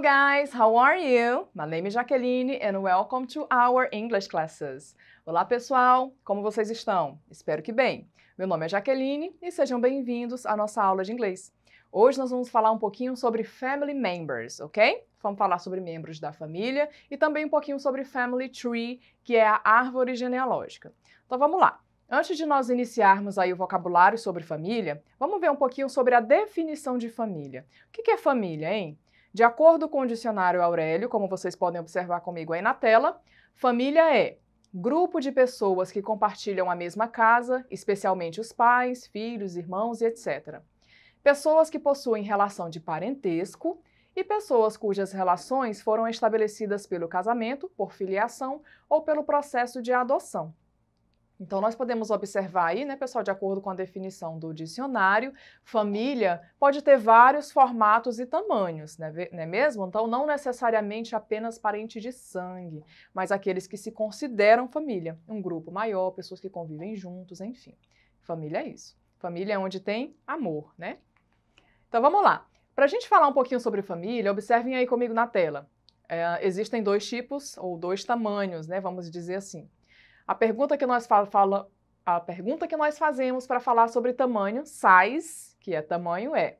guys, how are you? My name is Jaqueline and welcome to our English classes. Olá pessoal, como vocês estão? Espero que bem. Meu nome é Jaqueline e sejam bem-vindos à nossa aula de inglês. Hoje nós vamos falar um pouquinho sobre family members, ok? Vamos falar sobre membros da família e também um pouquinho sobre family tree, que é a árvore genealógica. Então vamos lá. Antes de nós iniciarmos aí o vocabulário sobre família, vamos ver um pouquinho sobre a definição de família. O que é família, hein? De acordo com o dicionário Aurélio, como vocês podem observar comigo aí na tela, família é grupo de pessoas que compartilham a mesma casa, especialmente os pais, filhos, irmãos e etc. Pessoas que possuem relação de parentesco e pessoas cujas relações foram estabelecidas pelo casamento, por filiação ou pelo processo de adoção. Então, nós podemos observar aí, né, pessoal, de acordo com a definição do dicionário, família pode ter vários formatos e tamanhos, né, não é mesmo? Então, não necessariamente apenas parente de sangue, mas aqueles que se consideram família, um grupo maior, pessoas que convivem juntos, enfim. Família é isso. Família é onde tem amor, né? Então, vamos lá. Para a gente falar um pouquinho sobre família, observem aí comigo na tela. É, existem dois tipos ou dois tamanhos, né? Vamos dizer assim. A pergunta que nós, fala, fala a pergunta que nós fazemos para falar sobre tamanho, size, que é tamanho, é: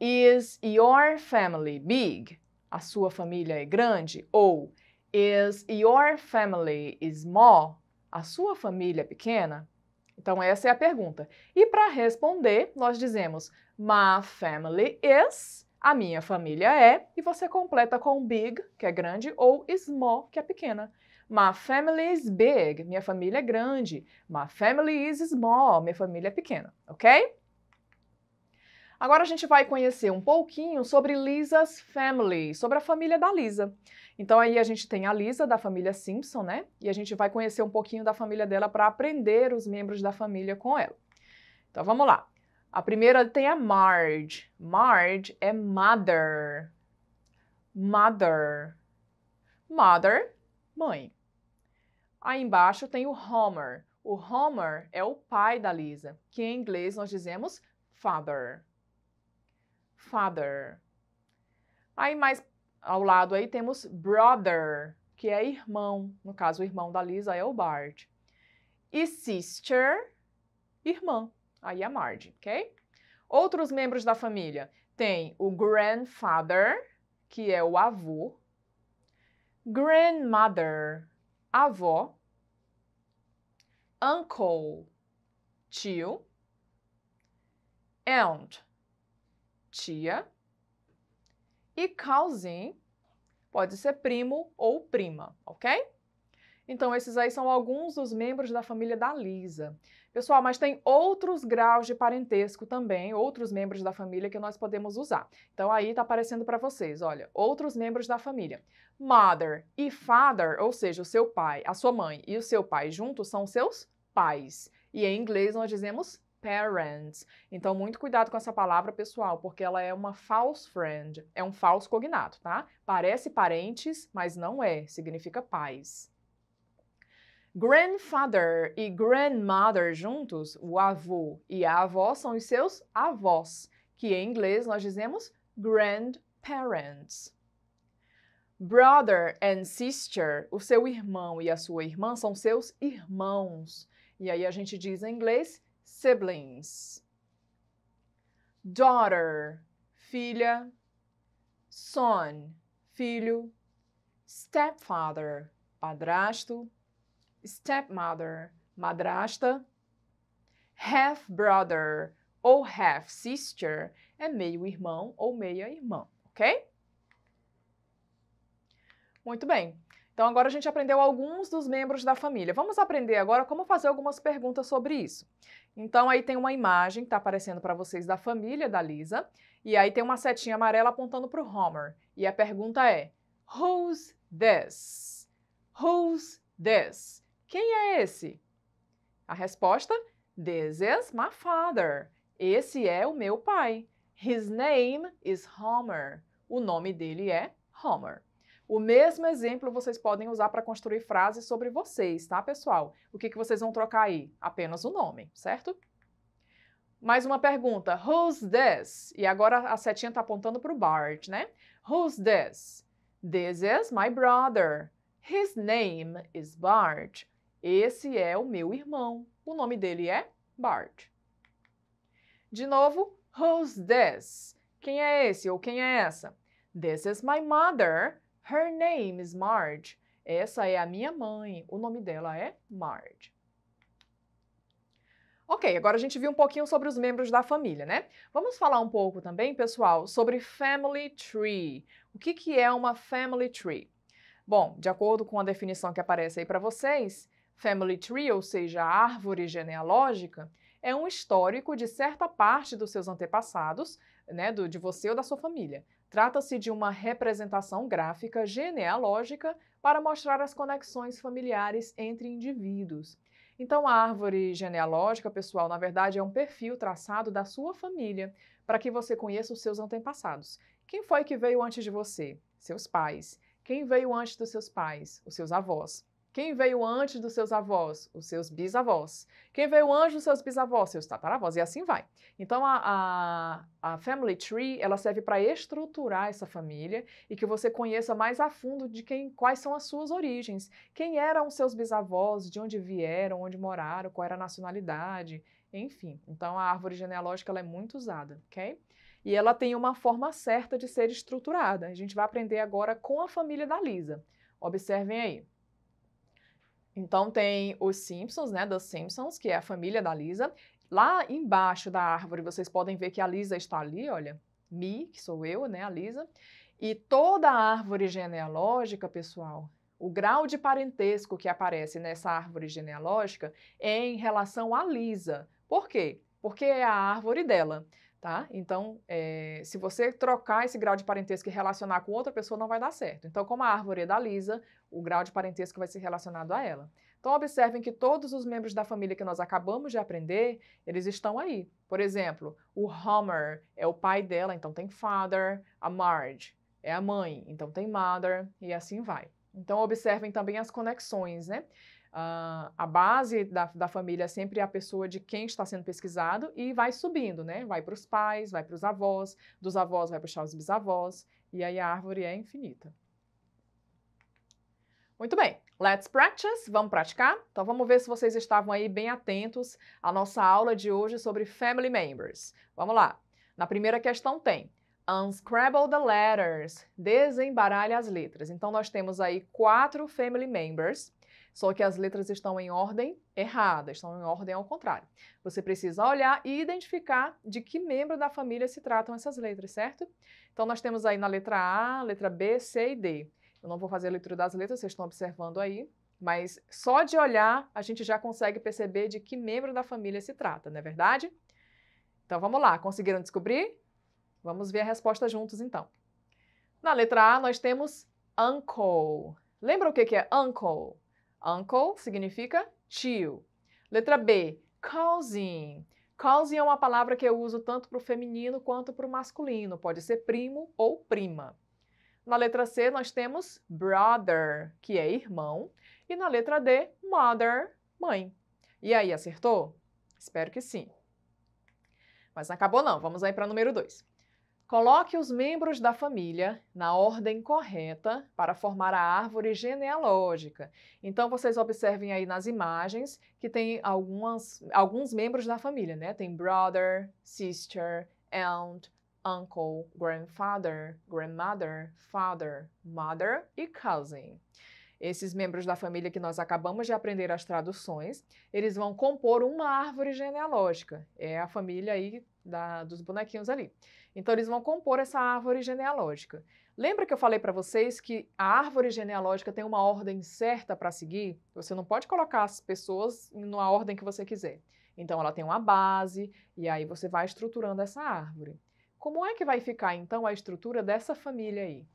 Is your family big? A sua família é grande? Ou Is your family small? A sua família é pequena? Então, essa é a pergunta. E para responder, nós dizemos: My family is, a minha família é, e você completa com big, que é grande, ou small, que é pequena. My family is big. Minha família é grande. My family is small. Minha família é pequena, ok? Agora a gente vai conhecer um pouquinho sobre Lisa's family, sobre a família da Lisa. Então aí a gente tem a Lisa da família Simpson, né? E a gente vai conhecer um pouquinho da família dela para aprender os membros da família com ela. Então vamos lá. A primeira tem a Marge. Marge é mother. Mother. Mother, mãe. Aí embaixo tem o Homer. O Homer é o pai da Lisa, que em inglês nós dizemos father. Father. Aí mais ao lado aí temos brother, que é irmão. No caso, o irmão da Lisa é o Bart. E sister, irmã. Aí é a Marge, ok? Outros membros da família tem o grandfather, que é o avô. Grandmother, avó, uncle, tio, aunt, tia, e cousin pode ser primo ou prima, ok? Então, esses aí são alguns dos membros da família da Lisa. Pessoal, mas tem outros graus de parentesco também, outros membros da família que nós podemos usar. Então aí está aparecendo para vocês, olha, outros membros da família. Mother e father, ou seja, o seu pai, a sua mãe e o seu pai juntos são seus pais. E em inglês nós dizemos parents. Então, muito cuidado com essa palavra, pessoal, porque ela é uma false friend, é um falso cognato, tá? Parece parentes, mas não é, significa pais. Grandfather e grandmother juntos, o avô e a avó, são os seus avós, que em inglês nós dizemos grandparents. Brother and sister, o seu irmão e a sua irmã são seus irmãos. E aí a gente diz em inglês siblings. Daughter, filha. Son, filho. Stepfather, padrasto stepmother, madrasta. Half brother ou half sister é meio irmão ou meia irmã, ok? Muito bem. Então agora a gente aprendeu alguns dos membros da família. Vamos aprender agora como fazer algumas perguntas sobre isso. Então aí tem uma imagem que está aparecendo para vocês da família da Lisa e aí tem uma setinha amarela apontando para o Homer e a pergunta é Who's this? Who's this? Quem é esse? A resposta: This is my father. Esse é o meu pai. His name is Homer. O nome dele é Homer. O mesmo exemplo vocês podem usar para construir frases sobre vocês, tá, pessoal? O que, que vocês vão trocar aí? Apenas o nome, certo? Mais uma pergunta. Who's this? E agora a setinha está apontando para o Bart, né? Who's this? This is my brother. His name is Bart. Esse é o meu irmão. O nome dele é Bart. De novo, who's this? Quem é esse ou quem é essa? This is my mother. Her name is Marge. Essa é a minha mãe. O nome dela é Marge. Ok, agora a gente viu um pouquinho sobre os membros da família, né? Vamos falar um pouco também, pessoal, sobre family tree. O que, que é uma family tree? Bom, de acordo com a definição que aparece aí para vocês, Family Tree, ou seja, árvore genealógica, é um histórico de certa parte dos seus antepassados, né, do, de você ou da sua família. Trata-se de uma representação gráfica genealógica para mostrar as conexões familiares entre indivíduos. Então, a árvore genealógica, pessoal, na verdade é um perfil traçado da sua família para que você conheça os seus antepassados. Quem foi que veio antes de você? Seus pais. Quem veio antes dos seus pais? Os seus avós. Quem veio antes dos seus avós? Os seus bisavós. Quem veio antes dos seus bisavós? Seus tataravós. E assim vai. Então, a, a, a Family Tree, ela serve para estruturar essa família e que você conheça mais a fundo de quem, quais são as suas origens. Quem eram os seus bisavós, de onde vieram, onde moraram, qual era a nacionalidade, enfim. Então, a árvore genealógica ela é muito usada, ok? E ela tem uma forma certa de ser estruturada. A gente vai aprender agora com a família da Lisa. Observem aí. Então tem os Simpsons, né, dos Simpsons, que é a família da Lisa. Lá embaixo da árvore vocês podem ver que a Lisa está ali, olha, me, que sou eu, né, a Lisa. E toda a árvore genealógica, pessoal, o grau de parentesco que aparece nessa árvore genealógica é em relação a Lisa. Por quê? Porque é a árvore dela tá? Então, é, se você trocar esse grau de parentesco e relacionar com outra pessoa, não vai dar certo. Então, como a árvore é da Lisa, o grau de parentesco vai ser relacionado a ela. Então, observem que todos os membros da família que nós acabamos de aprender, eles estão aí. Por exemplo, o Homer é o pai dela, então tem father. A Marge é a mãe, então tem mother. E assim vai. Então, observem também as conexões, né? Uh, a base da, da família é sempre a pessoa de quem está sendo pesquisado e vai subindo, né? Vai para os pais, vai para os avós, dos avós vai para os bisavós, e aí a árvore é infinita. Muito bem, let's practice, vamos praticar? Então vamos ver se vocês estavam aí bem atentos à nossa aula de hoje sobre family members. Vamos lá. Na primeira questão tem Unscrabble the letters, desembaralhe as letras. Então nós temos aí quatro family members só que as letras estão em ordem errada, estão em ordem ao contrário. Você precisa olhar e identificar de que membro da família se tratam essas letras, certo? Então nós temos aí na letra A, letra B, C e D. Eu não vou fazer a leitura das letras, vocês estão observando aí, mas só de olhar a gente já consegue perceber de que membro da família se trata, não é verdade? Então vamos lá, conseguiram descobrir? Vamos ver a resposta juntos então. Na letra A nós temos uncle. Lembra o que é uncle? Uncle significa tio. Letra B, cousin. Cousin é uma palavra que eu uso tanto para o feminino quanto para o masculino. Pode ser primo ou prima. Na letra C, nós temos brother, que é irmão. E na letra D, mother, mãe. E aí, acertou? Espero que sim. Mas não acabou não, vamos aí para número 2. Coloque os membros da família na ordem correta para formar a árvore genealógica. Então, vocês observem aí nas imagens que tem algumas, alguns membros da família, né? Tem brother, sister, aunt, uncle, grandfather, grandmother, father, mother e cousin. Esses membros da família que nós acabamos de aprender as traduções, eles vão compor uma árvore genealógica. É a família aí da, dos bonequinhos ali. Então eles vão compor essa árvore genealógica. Lembra que eu falei para vocês que a árvore genealógica tem uma ordem certa para seguir? Você não pode colocar as pessoas na ordem que você quiser. Então ela tem uma base e aí você vai estruturando essa árvore. Como é que vai ficar então a estrutura dessa família aí?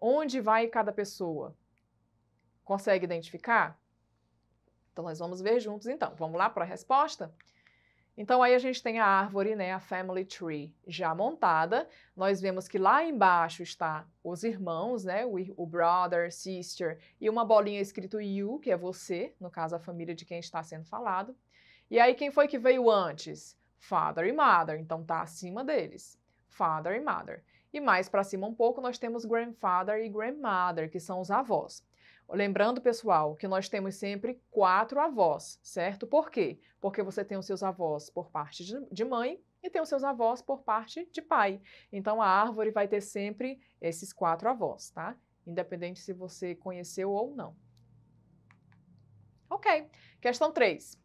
Onde vai cada pessoa? Consegue identificar? Então nós vamos ver juntos então. Vamos lá para a resposta? Então aí a gente tem a árvore, né, a family tree já montada. Nós vemos que lá embaixo está os irmãos, né, o, brother, sister e uma bolinha escrito you, que é você, no caso a família de quem está sendo falado. E aí quem foi que veio antes? Father e mother, então tá acima deles. Father e mother. E mais para cima um pouco nós temos grandfather e grandmother, que são os avós. Lembrando, pessoal, que nós temos sempre quatro avós, certo? Por quê? Porque você tem os seus avós por parte de mãe e tem os seus avós por parte de pai. Então a árvore vai ter sempre esses quatro avós, tá? Independente se você conheceu ou não. Ok. Questão 3.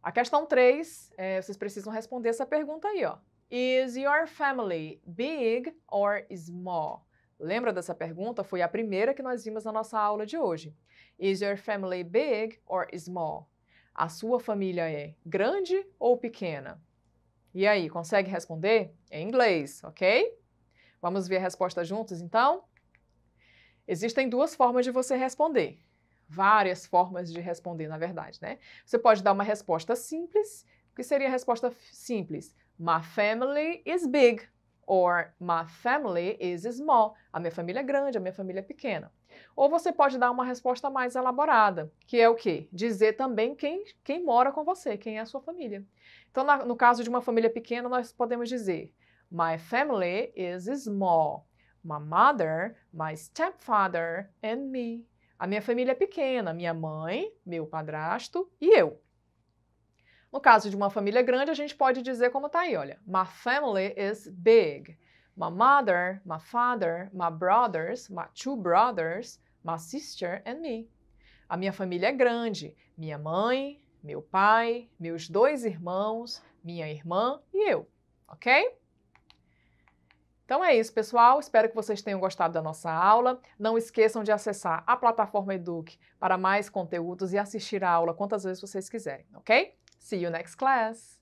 A questão 3, é, vocês precisam responder essa pergunta aí, ó. Is your family big or small? Lembra dessa pergunta? Foi a primeira que nós vimos na nossa aula de hoje. Is your family big or small? A sua família é grande ou pequena? E aí, consegue responder? Em inglês, ok? Vamos ver a resposta juntos então? Existem duas formas de você responder. Várias formas de responder, na verdade, né? Você pode dar uma resposta simples, que seria a resposta simples: My family is big. Or my family is small. A minha família é grande, a minha família é pequena. Ou você pode dar uma resposta mais elaborada, que é o quê? Dizer também quem, quem mora com você, quem é a sua família. Então, na, no caso de uma família pequena, nós podemos dizer: My family is small. My mother, my stepfather and me. A minha família é pequena, minha mãe, meu padrasto e eu. No caso de uma família grande, a gente pode dizer como está aí, olha. My family is big. My mother, my father, my brothers, my two brothers, my sister and me. A minha família é grande. Minha mãe, meu pai, meus dois irmãos, minha irmã e eu, ok? Então é isso, pessoal. Espero que vocês tenham gostado da nossa aula. Não esqueçam de acessar a plataforma Eduque para mais conteúdos e assistir a aula quantas vezes vocês quiserem, ok? See you next class!